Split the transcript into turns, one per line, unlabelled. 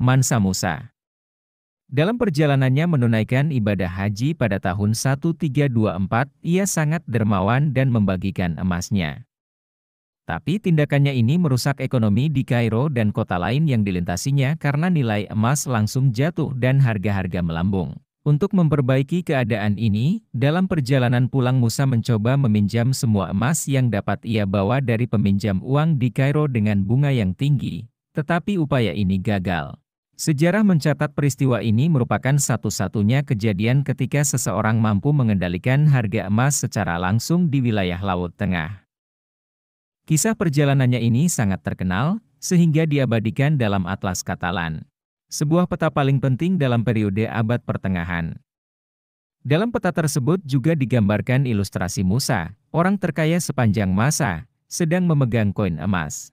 Mansa Musa. Dalam perjalanannya menunaikan ibadah haji pada tahun 1324, ia sangat dermawan dan membagikan emasnya. Tapi tindakannya ini merusak ekonomi di Kairo dan kota lain yang dilintasinya karena nilai emas langsung jatuh dan harga-harga melambung. Untuk memperbaiki keadaan ini, dalam perjalanan pulang Musa mencoba meminjam semua emas yang dapat ia bawa dari peminjam uang di Kairo dengan bunga yang tinggi, tetapi upaya ini gagal. Sejarah mencatat peristiwa ini merupakan satu-satunya kejadian ketika seseorang mampu mengendalikan harga emas secara langsung di wilayah Laut Tengah. Kisah perjalanannya ini sangat terkenal, sehingga diabadikan dalam Atlas Katalan, sebuah peta paling penting dalam periode abad pertengahan. Dalam peta tersebut juga digambarkan ilustrasi Musa, orang terkaya sepanjang masa, sedang memegang koin emas.